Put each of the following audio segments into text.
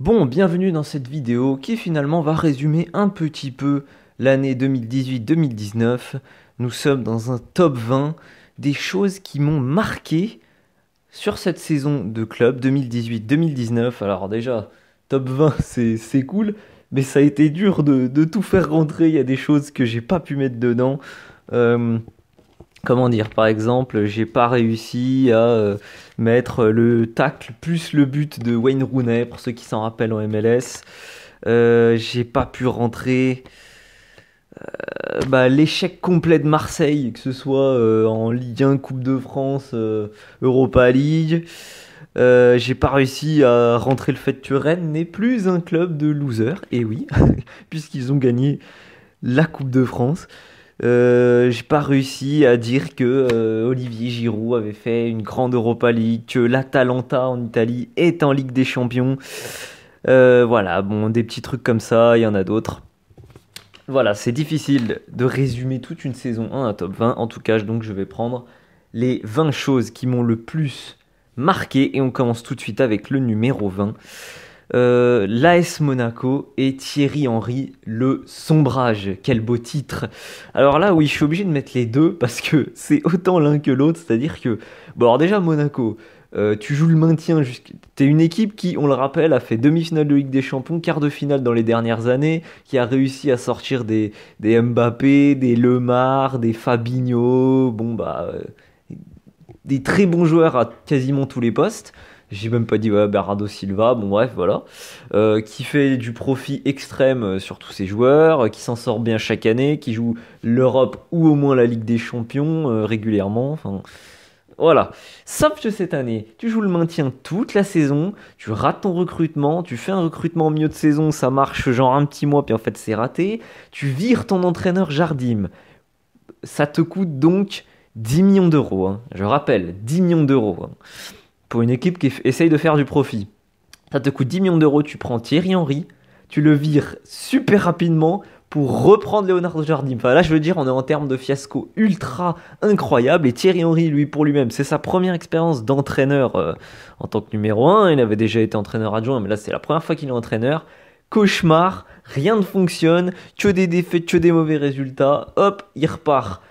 Bon, bienvenue dans cette vidéo qui finalement va résumer un petit peu l'année 2018-2019. Nous sommes dans un top 20 des choses qui m'ont marqué sur cette saison de club 2018-2019. Alors déjà, top 20 c'est cool, mais ça a été dur de, tout faire rentrer. Il y a des choses que j'ai pas pu mettre dedans. Euh, comment dire, par exemple, j'ai pas réussi à euh, mettre le tacle plus le but de Wayne Rooney, pour ceux qui s'en rappellent en MLS. Euh, j'ai pas pu rentrer euh, bah, l'échec complet de Marseille, que ce soit en Ligue 1, Coupe de France, Europa League. j'ai pas réussi à rentrer le fait que Rennes n'est plus un club de losers, et oui, puisqu'ils ont gagné la Coupe de France. Euh, j'ai pas réussi à dire que euh, Olivier Giroud avait fait une grande Europa League, que l'Atalanta en Italie est en Ligue des Champions. Euh, voilà, bon, des petits trucs comme ça, il y en a d'autres. Voilà, c'est difficile de résumer toute une saison 1 à top 20. En tout cas, donc je vais prendre les 20 choses qui m'ont le plus marqué et on commence tout de suite avec le numéro 20 euh, l'AS Monaco et Thierry Henry, le sombrage. Quel beau titre. Alors là, oui, je suis obligé de mettre les deux parce que c'est autant l'un que l'autre. C'est-à-dire que, bon, alors déjà, Monaco. Euh, tu joues le maintien. T'es une équipe qui, on le rappelle, a fait demi-finale de Ligue des Champions, quart de finale dans les dernières années, qui a réussi à sortir des, Mbappé, des Lemar, des Fabinho, bon bah, euh, des très bons joueurs à quasiment tous les postes. J'ai même pas dit ouais, Bernardo Silva, bon bref, voilà. Euh, qui fait du profit extrême euh, sur tous ses joueurs, euh, qui s'en sort bien chaque année, qui joue l'Europe ou au moins la Ligue des Champions régulièrement. Enfin, voilà. Sauf que cette année, tu joues le maintien toute la saison, tu rates ton recrutement, tu fais un recrutement au milieu de saison, ça marche genre un petit mois, puis en fait c'est raté. Tu vires ton entraîneur Jardim. Ça te coûte donc 10 millions d'euros. Hein. Je rappelle, 10 millions d'euros. Hein pour une équipe qui essaye de faire du profit. Ça te coûte 10 millions d'euros, tu prends Thierry Henry, tu le vires super rapidement pour reprendre Leonardo Jardim. Enfin là, je veux dire, on est en termes de fiasco ultra incroyable. Et Thierry Henry, lui, pour lui-même, c'est sa première expérience d'entraîneur euh, en tant que numéro 1. Il avait déjà été entraîneur adjoint, mais là, c'est la première fois qu'il est entraîneur. Cauchemar, rien ne fonctionne, que des défaites, que des mauvais résultats. Hop, il repart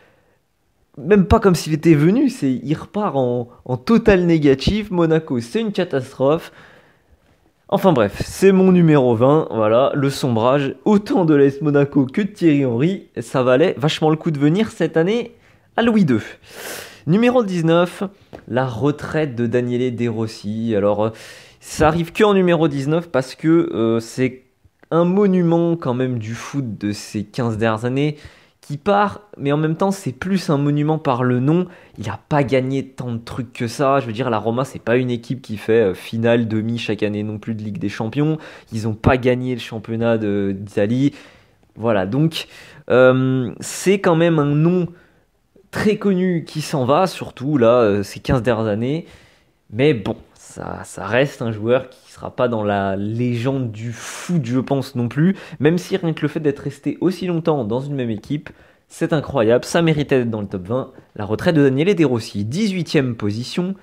même pas comme s'il était venu, c'est il repart en, total négatif. Monaco, c'est une catastrophe. Enfin bref, c'est mon numéro 20, voilà, le sombrage, autant de l'Est Monaco que de Thierry Henry, ça valait vachement le coup de venir cette année à Louis II. Numéro 19, la retraite de Daniele De Rossi. Alors, ça arrive que en numéro 19 parce que euh, c'est un monument quand même du foot de ces 15 dernières années qui part, mais en même temps, c'est plus un monument par le nom. Il n'a pas gagné tant de trucs que ça. Je veux dire, la Roma, c'est pas une équipe qui fait euh, finale, demi chaque année non plus de Ligue des Champions. Ils n'ont pas gagné le championnat d'Italie. Voilà, donc euh, c'est quand même un nom très connu qui s'en va, surtout là, euh, ces 15 dernières années. Mais bon, ça, ça reste un joueur qui sera pas dans la légende du foot, je pense non plus, même si rien que le fait d'être resté aussi longtemps dans une même équipe, c'est incroyable, ça méritait d'être dans le top 20. La retraite de Daniel Ederossi, 18 e position.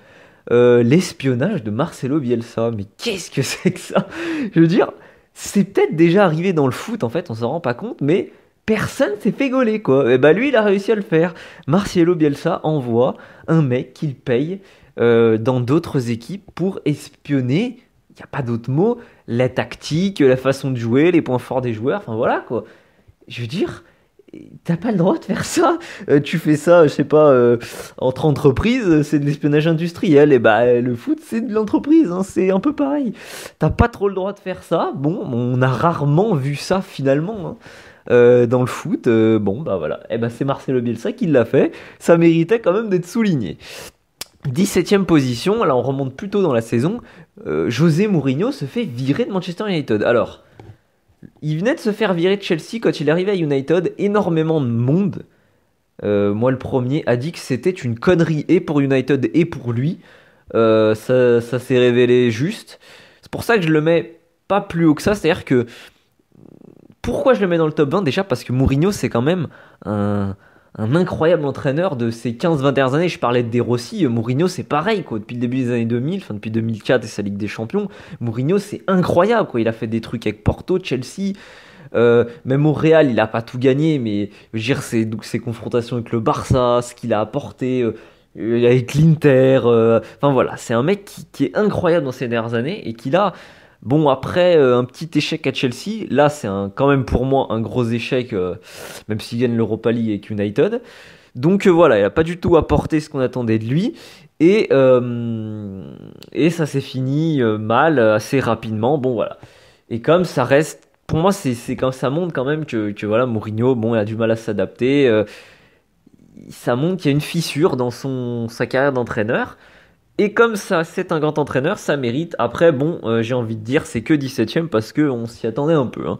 Euh, l'espionnage de Marcelo Bielsa, mais qu'est-ce que c'est que ça Je veux dire, c'est peut-être déjà arrivé dans le foot en fait, on s'en rend pas compte, mais personne s'est fait gauler quoi. Et eh bah ben, lui, il a réussi à le faire. Marcelo Bielsa envoie un mec qu'il paye euh, dans d'autres équipes pour espionner n'y a pas d'autre mot, la tactique, la façon de jouer, les points forts des joueurs, enfin voilà quoi. Je veux dire, t'as pas le droit de faire ça. Euh, tu fais ça, je sais pas, euh, entre entreprises, c'est de l'espionnage industriel. Et bah le foot, c'est de l'entreprise, hein, c'est un peu pareil. T'as pas trop le droit de faire ça. Bon, on a rarement vu ça finalement. Hein. Euh, dans le foot, bon bah voilà, et eh bah c'est Marcelo Bielsa qui l'a fait, ça méritait quand même d'être souligné. 17ème position, là on remonte plutôt tôt dans la saison, euh, José Mourinho se fait virer de Manchester United. Alors, il venait de se faire virer de Chelsea quand il arrivait à United, énormément de monde, euh, moi le premier, a dit que c'était une connerie et pour United et pour lui. Euh, ça, ça s'est révélé juste. C'est pour ça que je le mets pas plus haut que ça, c'est-à-dire que... Pourquoi je le mets dans le top 20 Déjà parce que Mourinho c'est quand même un un incroyable entraîneur de ces 15-20 dernières années. Je parlais de Des Rossi, euh, Mourinho c'est pareil quoi. Depuis le début des années 2000, enfin depuis 2004 et sa Ligue des Champions, Mourinho c'est incroyable quoi. Il a fait des trucs avec Porto, Chelsea. Euh, même au Real, il a pas tout gagné, mais ses, donc, ses confrontations avec le Barça, ce qu'il a apporté, euh, avec l'Inter. Enfin voilà, c'est un mec qui, est incroyable dans ces dernières années et qui là, Bon, après euh, un petit échec à Chelsea, là c'est quand même pour moi un gros échec, euh, même s'il gagne l'Europa League avec United. Donc euh, voilà, il n'a pas du tout apporté ce qu'on attendait de lui. Et, et ça s'est fini mal assez rapidement. Bon voilà. Et comme ça reste, pour moi c'est quand ça montre quand même que, voilà, Mourinho, bon, il a du mal à s'adapter. ça montre qu'il y a une fissure dans son, sa carrière d'entraîneur. Et comme ça, c'est un grand entraîneur, ça mérite. Après, bon, euh, j'ai envie de dire, c'est que 17ème parce qu'on s'y attendait un peu. Hein.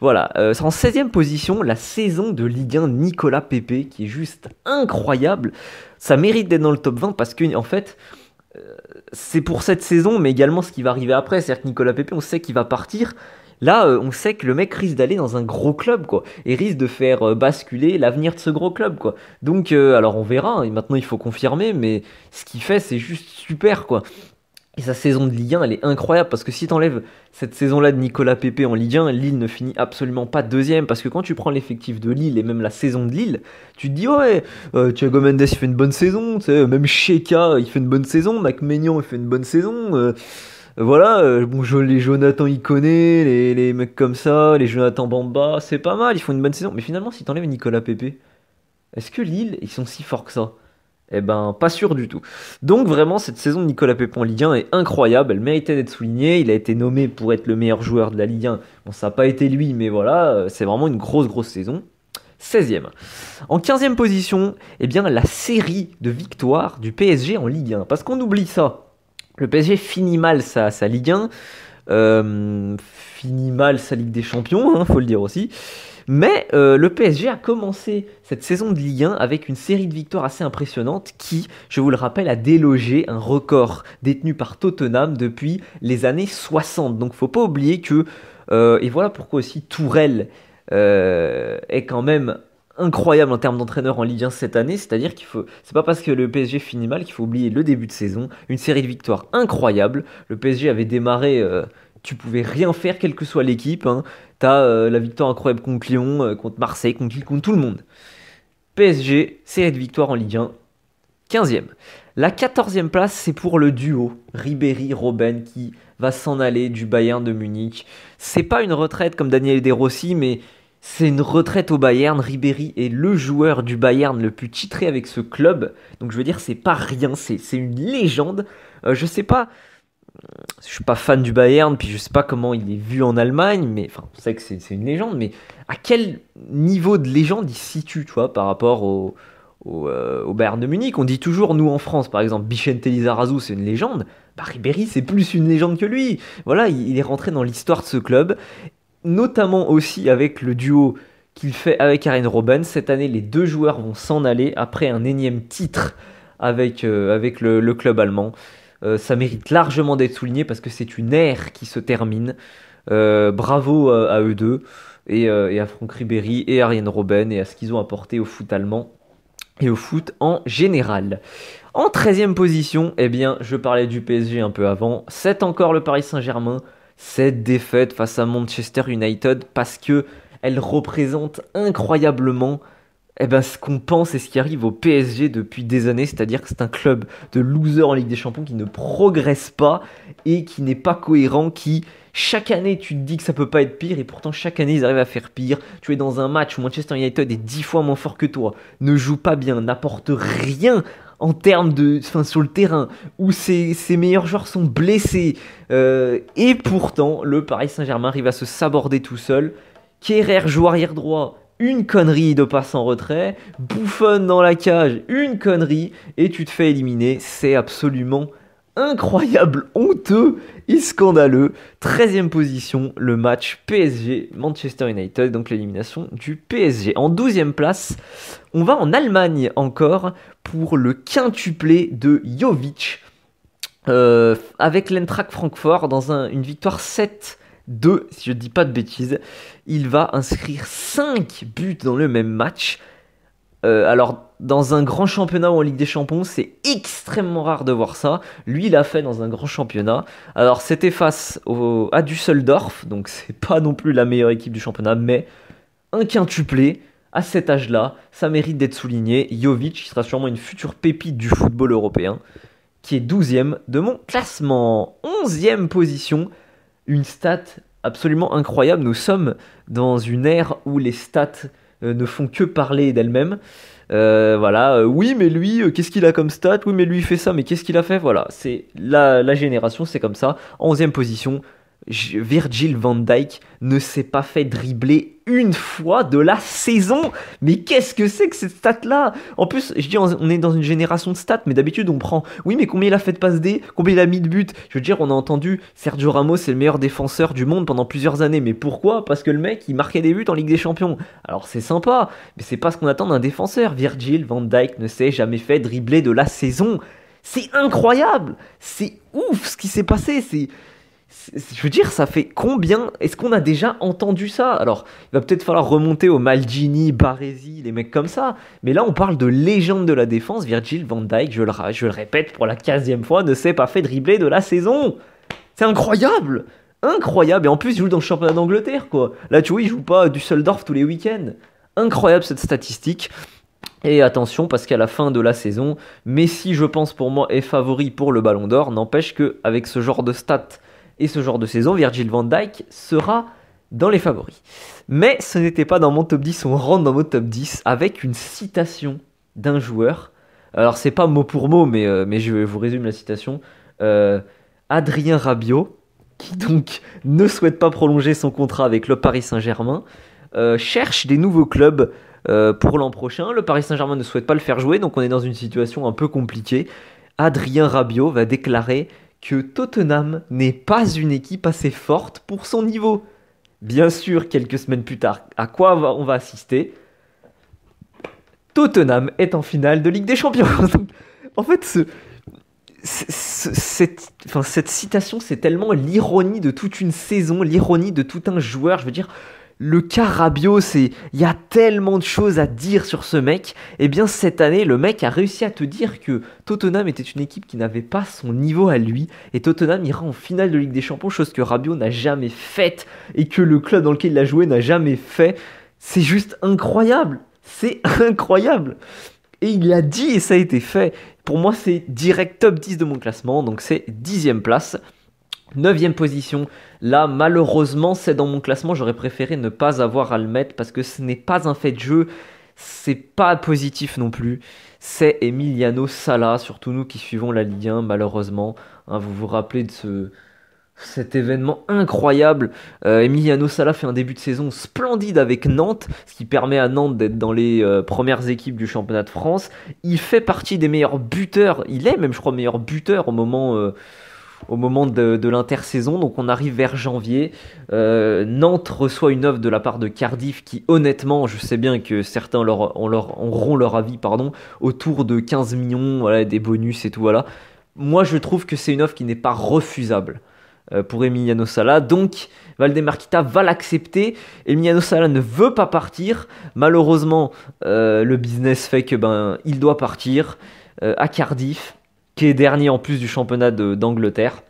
Voilà, euh, en 16ème position, la saison de Ligue 1 Nicolas pépé qui est juste incroyable. Ça mérite d'être dans le top 20 parce qu'en en fait, euh, c'est pour cette saison, mais également ce qui va arriver après. C'est-à-dire que Nicolas Pepe, on sait qu'il va partir. Là, euh, on sait que le mec risque d'aller dans un gros club, quoi, et risque de faire euh, basculer l'avenir de ce gros club, quoi. Donc, euh, alors on verra. Hein, et maintenant, il faut confirmer, mais ce qu'il fait, c'est juste super, quoi. Et sa saison de Ligue 1, elle est incroyable parce que si t'enlèves cette saison-là de Nicolas Pépé en Ligue 1, Lille ne finit absolument pas deuxième parce que quand tu prends l'effectif de Lille et même la saison de Lille, tu te dis ouais, Thiago Mendes il fait une bonne saison, même Sheka il fait une bonne saison, Mac Ménion, il fait une bonne saison voilà, euh, bon, les Jonathan Iconé, les, les mecs comme ça, les Jonathan Bamba, c'est pas mal, ils font une bonne saison. Mais finalement, si t'enlèves Nicolas Pépé, est-ce que Lille, ils sont si forts que ça eh ben, pas sûr du tout. Donc vraiment, cette saison de Nicolas Pépé en Ligue 1 est incroyable. Elle méritait d'être soulignée. Il a été nommé pour être le meilleur joueur de la Ligue 1. Bon, ça n'a pas été lui, mais voilà, euh, c'est vraiment une grosse, grosse saison. 16e. En 15e position, eh bien, la série de victoires du PSG en Ligue 1. Parce qu'on oublie ça. Le PSG finit mal sa, Ligue 1, euh, finit mal sa Ligue des Champions, il hein, faut le dire aussi. Mais euh, le PSG a commencé cette saison de Ligue 1 avec une série de victoires assez impressionnante qui, je vous le rappelle, a délogé un record détenu par Tottenham depuis les années 60. Donc faut pas oublier que, euh, et voilà pourquoi aussi Tourelle est quand même incroyable en termes d'entraîneur en Ligue 1 cette année, c'est-à-dire qu'il faut, c'est pas parce que le PSG finit mal qu'il faut oublier le début de saison, une série de victoires incroyables. Le PSG avait démarré, euh, tu pouvais rien faire quelle que soit l'équipe. Hein. T'as euh, la victoire incroyable contre Lyon, euh, contre Marseille, contre Lille, contre tout le monde. PSG, série de victoires en Ligue 1, 15e. La 14e place, c'est pour le duo Ribéry-Robben qui va s'en aller du Bayern de Munich. C'est pas une retraite comme Daniel De Rossi, mais c'est une retraite au Bayern. Ribéry est le joueur du Bayern le plus titré avec ce club. Donc je veux dire, c'est pas rien, c'est une légende. Euh, je sais pas. Je suis pas fan du Bayern, puis je sais pas comment il est vu en Allemagne, mais enfin, on sait que c'est une légende, mais à quel niveau de légende il se situe, tu vois, par rapport au, au, euh, Bayern de Munich On dit toujours, nous en France, par exemple, Bichente Lizarazu, c'est une légende. Bah, Ribéry, c'est plus une légende que lui. Voilà, il est rentré dans l'histoire de ce club, notamment aussi avec le duo qu'il fait avec Ariane Robben. Cette année, les deux joueurs vont s'en aller après un énième titre avec, euh, avec le, club allemand. Euh, ça mérite largement d'être souligné parce que c'est une ère qui se termine. Euh, bravo à, eux deux et, à Franck Ribéry et Ariane Robben et à ce qu'ils ont apporté au foot allemand et au foot en général. En 13e position, eh bien, je parlais du PSG un peu avant, c'est encore le Paris Saint-Germain cette défaite face à Manchester United parce que elle représente incroyablement eh ben, ce qu'on pense et ce qui arrive au PSG depuis des années, c'est-à-dire que c'est un club de losers en Ligue des Champions qui ne progresse pas et qui n'est pas cohérent, qui chaque année tu te dis que ça peut pas être pire et pourtant chaque année ils arrivent à faire pire. Tu es dans un match où Manchester United est dix fois moins fort que toi, ne joue pas bien, n'apporte rien en termes de, enfin, sur le terrain, où ses, meilleurs joueurs sont blessés. Euh, et pourtant, le Paris Saint-Germain arrive à se saborder tout seul. Kerrer joue arrière droit, une connerie de passe en retrait. Bouffonne dans la cage, une connerie. Et tu te fais éliminer. C'est absolument incroyable, honteux scandaleux. 13e position, le match PSG-Manchester United, donc l'élimination du PSG. En 12e place, on va en Allemagne encore pour le quintuplé de Jovic euh, avec l'Eintracht Francfort dans une victoire 7. 2, si je ne dis pas de bêtises, il va inscrire 5 buts dans le même match. Euh, alors, dans un grand championnat ou en Ligue des Champions, c'est extrêmement rare de voir ça. Lui, il l'a fait dans un grand championnat. Alors, c'était face à Düsseldorf, donc c'est pas non plus la meilleure équipe du championnat, mais un quintuplé à cet âge-là, ça mérite d'être souligné. Jovic, qui sera sûrement une future pépite du football européen, qui est 12 ème de mon classement. 11e position, une stat absolument incroyable. Nous sommes dans une ère où les stats euh, ne font que parler d'elles-mêmes. Euh, voilà, euh, oui, mais lui, qu'est-ce qu'il a comme stat Oui, mais lui, il fait ça, mais qu'est-ce qu'il a fait Voilà, c'est la, génération, c'est comme ça. Onzième position, Virgil van Dijk ne s'est pas fait dribbler une fois de la saison. Mais qu'est-ce que c'est que cette stat-là En plus, je dis, on est dans une génération de stats, mais d'habitude, on prend, oui, mais combien il a fait de passes D Combien il a mis de buts Je veux dire, on a entendu, Sergio Ramos c'est le meilleur défenseur du monde pendant plusieurs années. Mais pourquoi Parce que le mec, il marquait des buts en Ligue des Champions. Alors, c'est sympa, mais c'est pas ce qu'on attend d'un défenseur. Virgil van Dijk ne s'est jamais fait dribbler de la saison. C'est incroyable C'est ouf ce qui s'est passé, c'est je veux dire, ça fait combien Est-ce qu'on a déjà entendu ça Alors, il va peut-être falloir remonter au Maldini, Baresi, les mecs comme ça. Mais là, on parle de légende de la défense. Virgil van Dijk, je le, répète pour la 15e fois, ne s'est pas fait dribbler de la saison. C'est incroyable Incroyable Et en plus, il joue dans le championnat d'Angleterre, quoi. Là, tu vois, il joue pas du Düsseldorf tous les week-ends. Incroyable cette statistique. Et attention, parce qu'à la fin de la saison, Messi, je pense pour moi, est favori pour le Ballon d'Or. N'empêche qu'avec ce genre de stats et ce genre de saison, Virgil van Dijk sera dans les favoris. Mais ce n'était pas dans mon top 10, on rentre dans mon top 10 avec une citation d'un joueur. Alors c'est pas mot pour mot, mais, euh, mais je vous résume la citation. Euh, Adrien Rabiot, qui donc ne souhaite pas prolonger son contrat avec le Paris Saint-Germain, euh, cherche des nouveaux clubs pour l'an prochain. Le Paris Saint-Germain ne souhaite pas le faire jouer, donc on est dans une situation un peu compliquée. Adrien Rabiot va déclarer que Tottenham n'est pas une équipe assez forte pour son niveau. Bien sûr, quelques semaines plus tard, à quoi on va assister Tottenham est en finale de Ligue des Champions. en fait, cette citation, c'est tellement l'ironie de toute une saison, l'ironie de tout un joueur. Je veux dire, le cas c'est il y a tellement de choses à dire sur ce mec. Et eh bien cette année, le mec a réussi à te dire que Tottenham était une équipe qui n'avait pas son niveau à lui et Tottenham ira en finale de Ligue des Champions, chose que Rabio n'a jamais faite et que le club dans lequel il a joué n'a jamais fait. C'est juste incroyable. C'est incroyable. Et il l'a dit et ça a été fait. Pour moi, c'est direct top 10 de mon classement, donc c'est dixième place. Neuvième position, là malheureusement c'est dans mon classement, j'aurais préféré ne pas avoir à le mettre parce que ce n'est pas un fait de jeu, c'est pas positif non plus. C'est Emiliano Sala, surtout nous qui suivons la Ligue 1 malheureusement. Hein, vous vous rappelez de ce, cet événement incroyable. Euh, Emiliano Sala fait un début de saison splendide avec Nantes, ce qui permet à Nantes d'être dans les euh, premières équipes du championnat de France. Il fait partie des meilleurs buteurs, il est même je crois meilleur buteur au moment... Euh, au moment de, l'intersaison. Donc on arrive vers janvier. Euh, Nantes reçoit une offre de la part de Cardiff qui, honnêtement, je sais bien que certains leur, leur, leur avis pardon, autour de 15 millions, des bonus et tout. Voilà. Moi, je trouve que c'est une offre qui n'est pas refusable euh, pour Emiliano Sala. Donc Valdemarquita va l'accepter. Emiliano Sala ne veut pas partir. Malheureusement, euh, le business fait que ben il doit partir à Cardiff qui est dernier en plus du championnat d'Angleterre.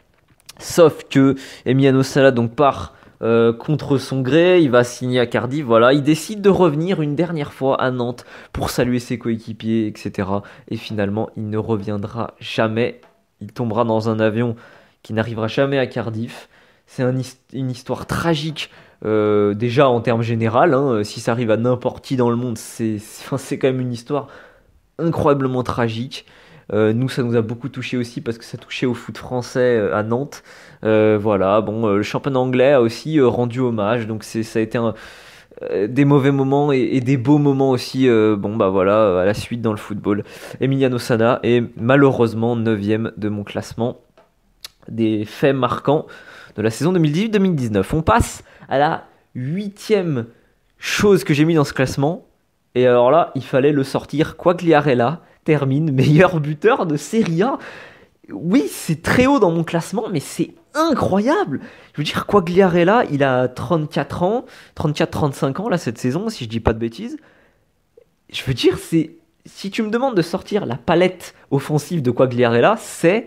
Sauf que Emiliano Sala donc part euh, contre son gré, il va signer à Cardiff, voilà, il décide de revenir une dernière fois à Nantes pour saluer ses coéquipiers, etc. Et finalement, il ne reviendra jamais, il tombera dans un avion qui n'arrivera jamais à Cardiff. C'est une histoire tragique euh, déjà en termes général, hein. si ça arrive à n'importe qui dans le monde, c'est quand même une histoire incroyablement tragique. Euh, nous, ça nous a beaucoup touché aussi parce que ça touchait au foot français euh, à Nantes. Euh, voilà, bon, le championnat anglais a aussi rendu hommage, donc ça a été un, des mauvais moments et, des beaux moments aussi. bon, bah voilà, à la suite dans le football. Emiliano Sana est malheureusement 9 de mon classement des faits marquants de la saison 2018-2019. On passe à la huitième chose que j'ai mis dans ce classement. Et alors là, il fallait le sortir, quoi que là termine meilleur buteur de Serie A. Oui, c'est très haut dans mon classement, mais c'est incroyable. Je veux dire, Quagliarella, il a 34 ans, 34-35 ans là cette saison, si je dis pas de bêtises. Je veux dire, c'est si tu me demandes de sortir la palette offensive de Quagliarella, c'est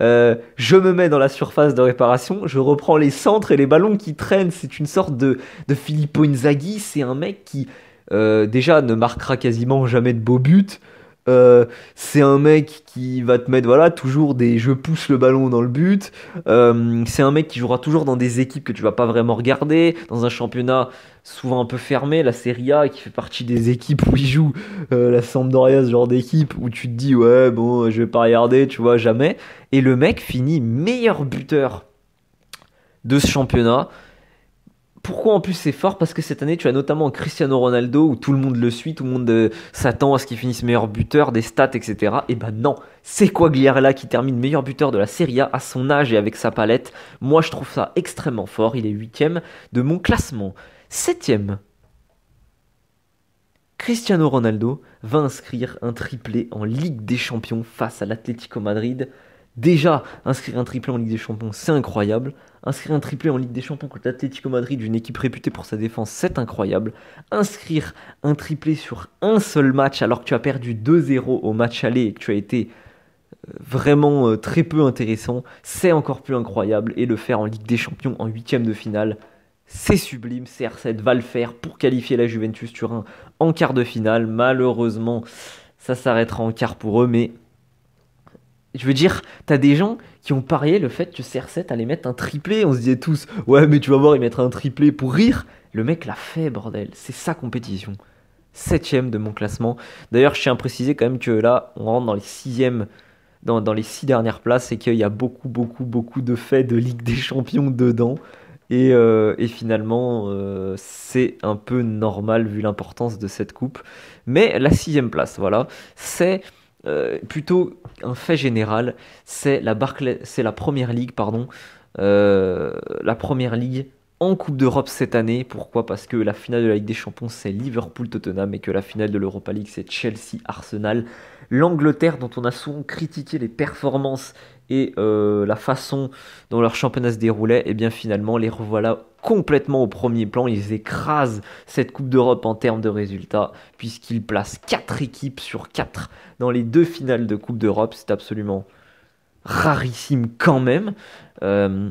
euh, je me mets dans la surface de réparation, je reprends les centres et les ballons qui traînent. C'est une sorte de, de Filippo Inzaghi. C'est un mec qui, euh, déjà, ne marquera quasiment jamais de beaux buts. Euh, c'est un mec qui va te mettre voilà toujours des je pousse le ballon dans le but. Euh, c'est un mec qui jouera toujours dans des équipes que tu vas pas vraiment regarder, dans un championnat souvent un peu fermé, la Serie A qui fait partie des équipes où il joue euh, la Sampdoria ce genre d'équipe où tu te dis ouais bon je vais pas regarder tu vois jamais et le mec finit meilleur buteur de ce championnat pourquoi en plus c'est fort Parce que cette année, tu as notamment Cristiano Ronaldo où tout le monde le suit, tout le monde euh, s'attend à ce qu'il finisse meilleur buteur, des stats, etc. Et eh ben non, c'est quoi Gliarella qui termine meilleur buteur de la Serie A à son âge et avec sa palette Moi, je trouve ça extrêmement fort. Il est huitième de mon classement. Septième. Cristiano Ronaldo va inscrire un triplé en Ligue des Champions face à l'Atlético Madrid. Déjà, inscrire un triplé en Ligue des Champions, c'est incroyable. Inscrire un triplé en Ligue des Champions contre l'Atlético Madrid, une équipe réputée pour sa défense, c'est incroyable. Inscrire un triplé sur un seul match alors que tu as perdu 2-0 au match aller et que tu as été euh, vraiment euh, très peu intéressant, c'est encore plus incroyable. Et le faire en Ligue des Champions en huitième de finale, c'est sublime. CR7 va le faire pour qualifier la Juventus Turin en quart de finale. Malheureusement, ça s'arrêtera en quart pour eux, mais je veux dire, t'as des gens qui ont parié le fait que CR7 allait mettre un triplé. On se disait tous, ouais, mais tu vas voir, il mettra un triplé pour rire. Le mec l'a fait, bordel. C'est sa compétition. Septième de mon classement. D'ailleurs, je tiens à préciser quand même que là, on rentre dans les sixièmes, dans, les six dernières places et qu'il y a beaucoup, beaucoup, beaucoup de faits de Ligue des Champions dedans. Et, euh, finalement, euh, c'est un peu normal vu l'importance de cette coupe. Mais la sixième place, voilà, c'est euh, plutôt un fait général, c'est la, c'est la première ligue, pardon, euh, la première ligue en Coupe d'Europe cette année. Pourquoi Parce que la finale de la Ligue des Champions, c'est Liverpool-Tottenham et que la finale de l'Europa League, c'est Chelsea-Arsenal. L'Angleterre, dont on a souvent critiqué les performances et euh, la façon dont leur championnat se déroulait, et eh bien finalement, les revoilà complètement au premier plan. Ils écrasent cette Coupe d'Europe en termes de résultats, puisqu'ils placent 4 équipes sur 4 dans les deux finales de Coupe d'Europe. C'est absolument rarissime quand même. Euh,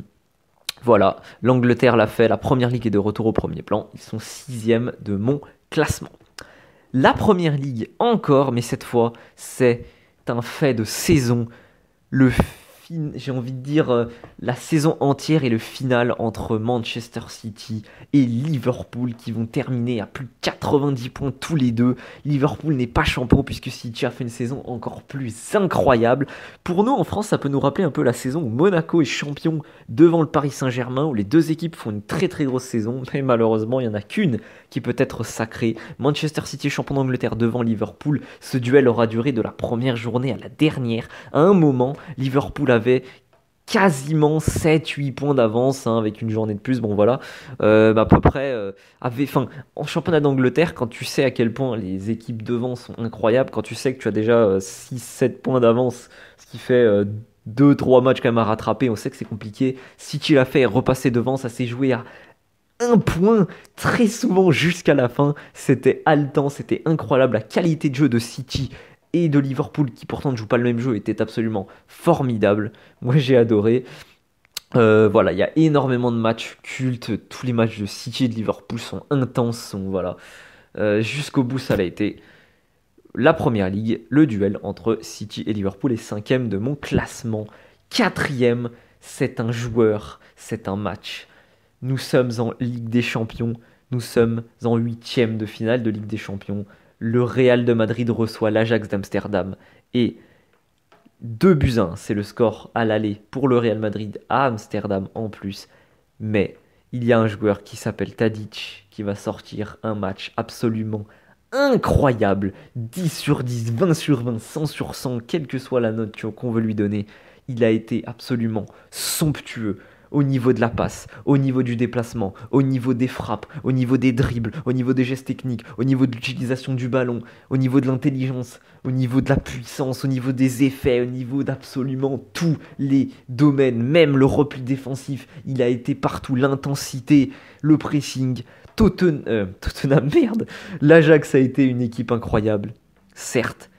voilà, l'Angleterre l'a fait, la Première Ligue est de retour au premier plan. Ils sont sixième de mon classement. La Première Ligue encore, mais cette fois, c'est un fait de saison. Le fait j'ai envie de dire, euh, la saison entière et le final entre Manchester City et Liverpool qui vont terminer à plus de 90 points tous les deux. Liverpool n'est pas champion puisque City a fait une saison encore plus incroyable. Pour nous en France, ça peut nous rappeler un peu la saison où Monaco est champion devant le Paris Saint-Germain, où les deux équipes font une très très grosse saison, mais malheureusement il n'y en a qu'une qui peut être sacrée. Manchester City est champion d'Angleterre devant Liverpool. Ce duel aura duré de la première journée à la dernière. À un moment, Liverpool a avait quasiment 7-8 points d'avance hein, avec une journée de plus. Bon voilà, euh, bah, à peu près. Euh, avait, en championnat d'Angleterre, quand tu sais à quel point les équipes devant sont incroyables, quand tu sais que tu as déjà 6-7 euh, points d'avance, ce qui fait 2-3 matchs quand même à rattraper, on sait que c'est compliqué. Si tu l'as fait repasser devant, ça s'est joué à un point très souvent jusqu'à la fin. C'était haletant, c'était incroyable. La qualité de jeu de City et de Liverpool qui pourtant ne joue pas le même jeu était absolument formidable. Moi j'ai adoré. Euh, voilà, il y a énormément de matchs cultes. Tous les matchs de City et de Liverpool sont intenses. voilà. Euh, jusqu'au bout, ça l'a été. La première ligue, le duel entre City et Liverpool est cinquième de mon classement. Quatrième, c'est un joueur, c'est un match. Nous sommes en Ligue des Champions. Nous sommes en huitième de finale de Ligue des Champions le Real de Madrid reçoit l'Ajax d'Amsterdam. Et 2 buts 1, c'est le score à l'aller pour le Real Madrid à Amsterdam en plus. Mais il y a un joueur qui s'appelle Tadic qui va sortir un match absolument incroyable. 10 sur 10, 20 sur 20, 100 sur 100, quelle que soit la note qu'on veut lui donner. Il a été absolument somptueux au niveau de la passe, au niveau du déplacement, au niveau des frappes, au niveau des dribbles, au niveau des gestes techniques, au niveau de l'utilisation du ballon, au niveau de l'intelligence, au niveau de la puissance, au niveau des effets, au niveau d'absolument tous les domaines, même le repli défensif, il a été partout, l'intensité, le pressing. Tottenham, merde L'Ajax a été une équipe incroyable, certes,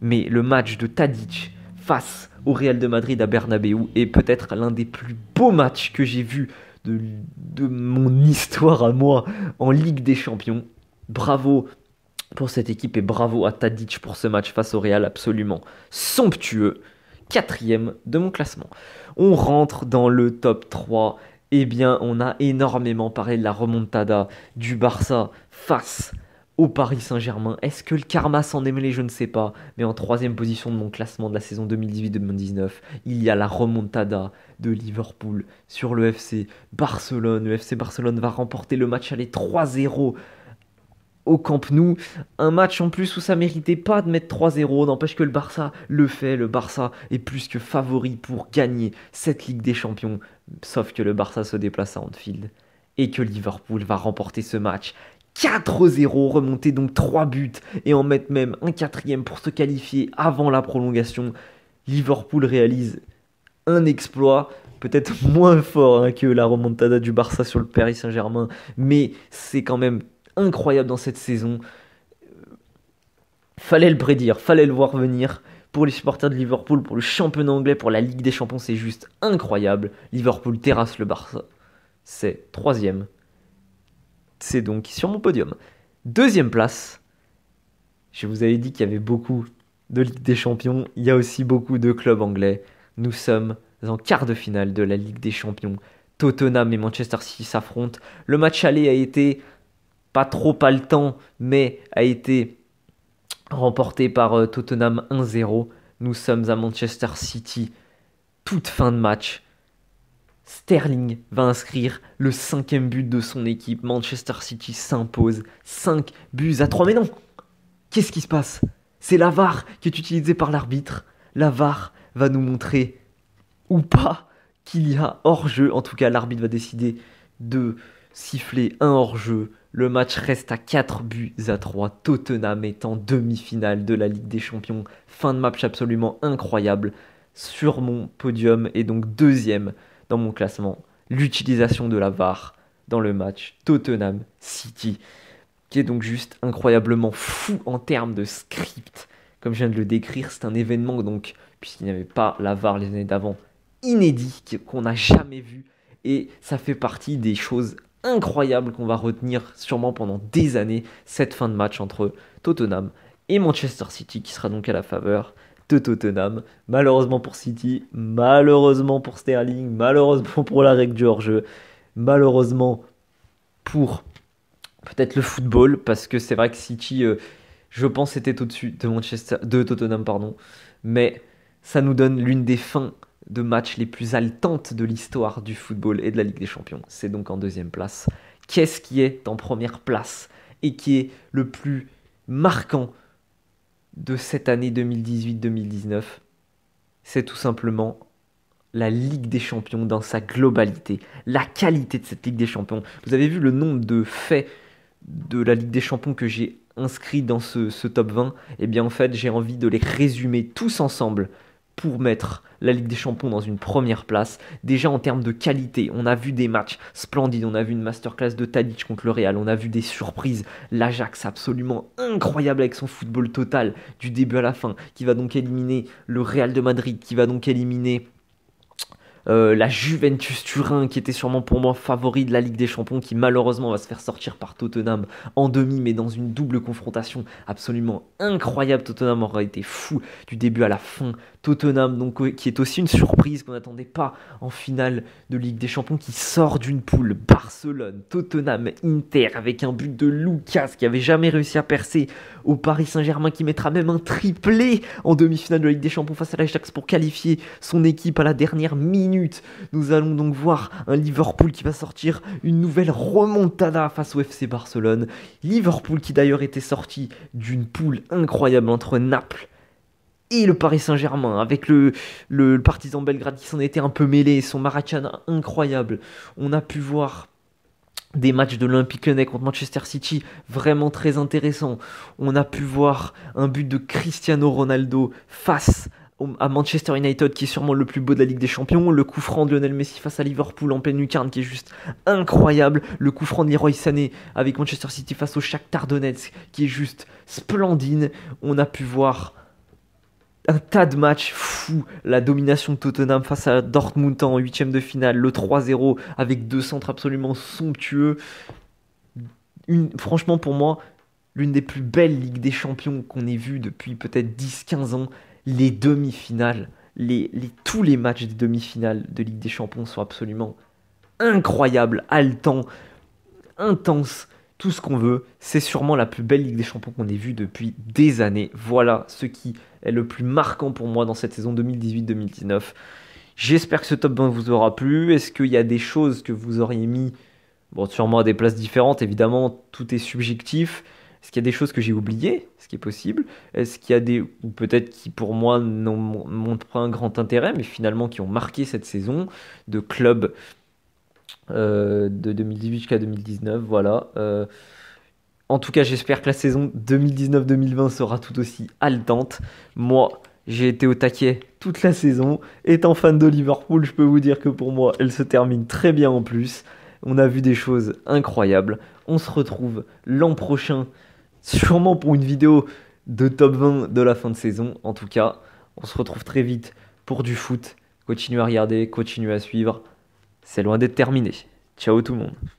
mais le match de Tadic face au Real de Madrid à Bernabeu et peut-être l'un des plus beaux matchs que j'ai vu de, de mon histoire à moi en Ligue des Champions. Bravo pour cette équipe et bravo à Tadic pour ce match face au Real absolument somptueux. Quatrième de mon classement. On rentre dans le top 3. Eh bien, on a énormément parlé de la remontada du Barça face au Paris Saint-Germain. Est-ce que le karma s'en est mêlé Je ne sais pas. Mais en troisième position de mon classement de la saison 2018-2019, il y a la remontada de Liverpool sur le FC Barcelone. Le FC Barcelone va remporter le match à les 3-0 au Camp Nou. Un match en plus où ça méritait pas de mettre 3-0. N'empêche que le Barça le fait. Le Barça est plus que favori pour gagner cette Ligue des Champions. Sauf que le Barça se déplace à Anfield et que Liverpool va remporter ce match 4-0, remonter donc 3 buts et en mettre même un quatrième pour se qualifier avant la prolongation. Liverpool réalise un exploit, peut-être moins fort hein, que la remontada du Barça sur le Paris Saint-Germain, mais c'est quand même incroyable dans cette saison. Fallait le prédire, fallait le voir venir. Pour les supporters de Liverpool, pour le championnat anglais, pour la Ligue des Champions, c'est juste incroyable. Liverpool terrasse le Barça. C'est troisième c'est donc sur mon podium. Deuxième place, je vous avais dit qu'il y avait beaucoup de Ligue des Champions, il y a aussi beaucoup de clubs anglais. Nous sommes en quart de finale de la Ligue des Champions. Tottenham et Manchester City s'affrontent. Le match aller a été pas trop palpitant, mais a été remporté par euh, Tottenham 1-0. Nous sommes à Manchester City, toute fin de match. Sterling va inscrire le cinquième but de son équipe. Manchester City s'impose 5 buts à 3. Mais non Qu'est-ce qui se passe C'est la VAR qui est utilisée par l'arbitre. La VAR va nous montrer ou pas qu'il y a hors-jeu. En tout cas, l'arbitre va décider de siffler un hors-jeu. Le match reste à 4 buts à 3. Tottenham étant demi-finale de la Ligue des Champions. Fin de match absolument incroyable sur mon podium et donc deuxième dans mon classement l'utilisation de la VAR dans le match Tottenham City, qui est donc juste incroyablement fou en termes de script. Comme je viens de le décrire, c'est un événement, donc, puisqu'il n'y avait pas la VAR les années d'avant, inédit, qu'on n'a jamais vu. Et ça fait partie des choses incroyables qu'on va retenir sûrement pendant des années, cette fin de match entre Tottenham et Manchester City, qui sera donc à la faveur de Tottenham. Malheureusement pour City, malheureusement pour Sterling, malheureusement pour la règle du hors-jeu, malheureusement pour peut-être le football, parce que c'est vrai que City, euh, je pense, était au-dessus de, Manchester, de Tottenham, pardon, mais ça nous donne l'une des fins de matchs les plus haletantes de l'histoire du football et de la Ligue des Champions. C'est donc en deuxième place. Qu'est-ce qui est en première place et qui est le plus marquant de cette année 2018-2019, c'est tout simplement la Ligue des Champions dans sa globalité, la qualité de cette Ligue des Champions. Vous avez vu le nombre de faits de la Ligue des Champions que j'ai inscrit dans ce, top 20, et eh bien en fait j'ai envie de les résumer tous ensemble pour mettre la Ligue des Champions dans une première place. Déjà en termes de qualité, on a vu des matchs splendides, on a vu une masterclass de Tadic contre le Real, on a vu des surprises. L'Ajax absolument incroyable avec son football total du début à la fin, qui va donc éliminer le Real de Madrid, qui va donc éliminer euh, la Juventus Turin qui était sûrement pour moi favori de la Ligue des Champions qui malheureusement va se faire sortir par Tottenham en demi mais dans une double confrontation absolument incroyable. Tottenham aurait été fou du début à la fin. Tottenham donc qui est aussi une surprise qu'on n'attendait pas en finale de Ligue des Champions qui sort d'une poule Barcelone, Tottenham, Inter avec un but de Lucas qui avait jamais réussi à percer au Paris Saint-Germain qui mettra même un triplé en demi-finale de Ligue des Champions face à l'Ajax pour qualifier son équipe à la dernière minute nous allons donc voir un Liverpool qui va sortir une nouvelle remontada face au FC Barcelone. Liverpool qui d'ailleurs était sorti d'une poule incroyable entre Naples et le Paris Saint-Germain, avec le, le, partisan Belgrade qui s'en était un peu mêlé, son Maracana incroyable. On a pu voir des matchs de l'Olympique Lyonnais contre Manchester City vraiment très intéressants. On a pu voir un but de Cristiano Ronaldo face à Manchester United qui est sûrement le plus beau de la Ligue des Champions, le coup franc de Lionel Messi face à Liverpool en pleine lucarne qui est juste incroyable, le coup franc de Leroy Sané avec Manchester City face au Shakhtar Donetsk qui est juste splendide. On a pu voir un tas de matchs fous. La domination de Tottenham face à Dortmund en huitième de finale, le 3-0 avec deux centres absolument somptueux. franchement, pour moi, l'une des plus belles Ligues des Champions qu'on ait vues depuis peut-être 10-15 ans les demi-finales, tous les matchs des demi-finales de Ligue des Champions sont absolument incroyables, haletants, intenses, tout ce qu'on veut. C'est sûrement la plus belle Ligue des Champions qu'on ait vue depuis des années. Voilà ce qui est le plus marquant pour moi dans cette saison 2018-2019. J'espère que ce top 20 vous aura plu. Est-ce qu'il y a des choses que vous auriez mis Bon, sûrement à des places différentes, évidemment, tout est subjectif. Est-ce qu'il y a des choses que j'ai oubliées, ce qui est possible Est-ce qu'il y a des, ou peut-être qui pour moi n'ont pas un grand intérêt, mais finalement qui ont marqué cette saison de club euh, de 2018 jusqu'à 2019, voilà. Euh. en tout cas, j'espère que la saison 2019-2020 sera tout aussi haletante. Moi, j'ai été au taquet toute la saison. Étant fan de Liverpool, je peux vous dire que pour moi, elle se termine très bien en plus. On a vu des choses incroyables. On se retrouve l'an prochain sûrement pour une vidéo de top 20 de la fin de saison. En tout cas, on se retrouve très vite pour du foot. Continuez à regarder, continuez à suivre. C'est loin d'être terminé. Ciao tout le monde.